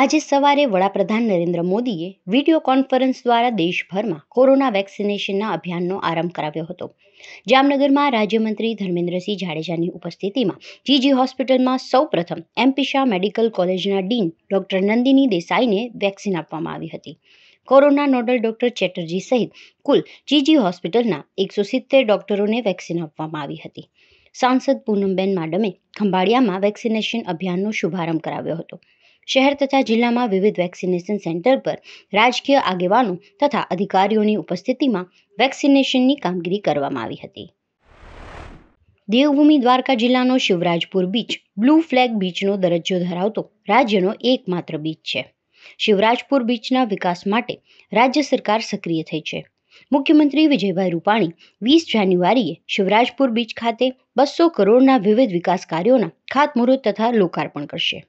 આજે સવારે વડાપ્રધાન નરેન્દ્ર મોદીએ વિડીયો કોન્ફરન્સ દ્વારા દેશભરમાં કોરોના વેક્સિનેશનના અભિયાનનો આરંભ કરાવ્યો હતો જામનગરમાં રાજ્યમંત્રી ધર્મેન્દ્રસિંહ જાડેજાની ઉપસ્થિતિમાં જીજી હોસ્પિટલમાં સૌપ્રથમ એમપીશા મેડિકલ કોલેજના ડીન ડોક્ટર નંદિની દેસાઈને વેક્સિન આપવામાં આવી હતી કોરોના નોડલ ડોક્ટર ચેટર્જી સહિત કુલ જીજી હોસ્પિટલના એકસો સિત્તેર ડોક્ટરોને વેક્સિન આપવામાં આવી હતી સાંસદ પૂનમબેન માડમે ખંભાળિયામાં વેક્સિનેશન અભિયાનનો શુભારંભ કરાવ્યો હતો શહેર તથા જિલ્લામાં વિવિધ વેક્સિનેશન સેન્ટર પર રાજકીય આગેવાનો તથા અધિકારીઓની ઉપસ્થિતિમાં વેક્સિનેશનની કામગીરી કરવામાં આવી હતી દેવભૂમિ દ્વારકા જિલ્લાનો શિવરાજપુર બીચ બ્લુ ફ્લેગ બીચનો દરજ્જો ધરાવતો રાજ્યનો એકમાત્ર બીચ છે શિવરાજપુર બીચના વિકાસ માટે રાજ્ય સરકાર સક્રિય થઈ છે મુખ્યમંત્રી વિજયભાઈ રૂપાણી વીસ જાન્યુઆરીએ શિવરાજપુર બીચ ખાતે બસો કરોડના વિવિધ વિકાસ કાર્યોના ખાતમુહૂર્ત તથા લોકાર્પણ કરશે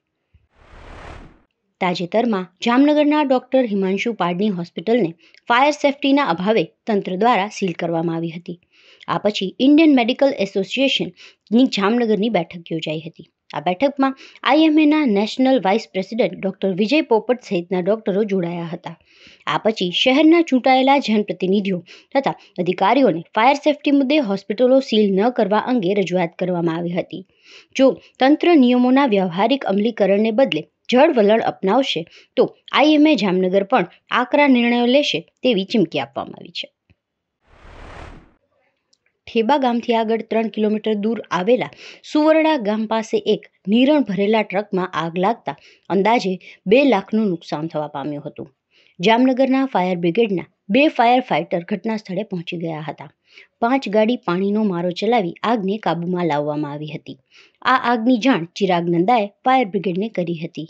તાજેતરમાં જામનગરના ડોક્ટર હિમાંશુ પાડની હોસ્પિટલને ફાયર સેફટીના અભાવે તંત્ર દ્વારા સીલ કરવામાં આવી હતી આ પછી ઇન્ડિયન મેડિકલ એસોસિએશનની જામનગરની બેઠક યોજાઈ હતી આ બેઠકમાં આઈએમએના national vice president doctor Vijay Popat સહિતના ડોક્ટરો જોડાયા હતા આ પછી શહેરના ચૂંટાયેલા જનપ્રતિનિધિઓ તથા અધિકારીઓને ફાયર સેફટી મુદ્દે હોસ્પિટલો સીલ ન કરવા અંગે રજૂઆત કરવામાં આવી હતી જો તંત્ર નિયમોના વ્યવહારિક અમલીકરણને બદલે જળ વલણ અપનાવશે તો આઈએમએ જામનગર પણ આકરા નિર્ણયો લેશે તેવી ચીમકી આપવામાં આવી છે ઠેબા ગામથી આગળ ત્રણ કિલોમીટર દૂર આવેલા સુવર્ણા ગામ પાસે એક નિરણ ભરેલા ટ્રકમાં આગ લાગતા અંદાજે બે લાખનું નુકસાન થવા પામ્યું હતું જામનગરના ફાયર બ્રિગેડના બે ફાયર ફાઇટર ઘટના સ્થળે પહોંચી ગયા હતા પાંચ ગાડી પાણીનો મારો ચલાવી આગને કાબૂમાં લાવવામાં આવી હતી આ આગની જાણ ચિરાગ નંદાએ ફાયર બ્રિગેડને કરી હતી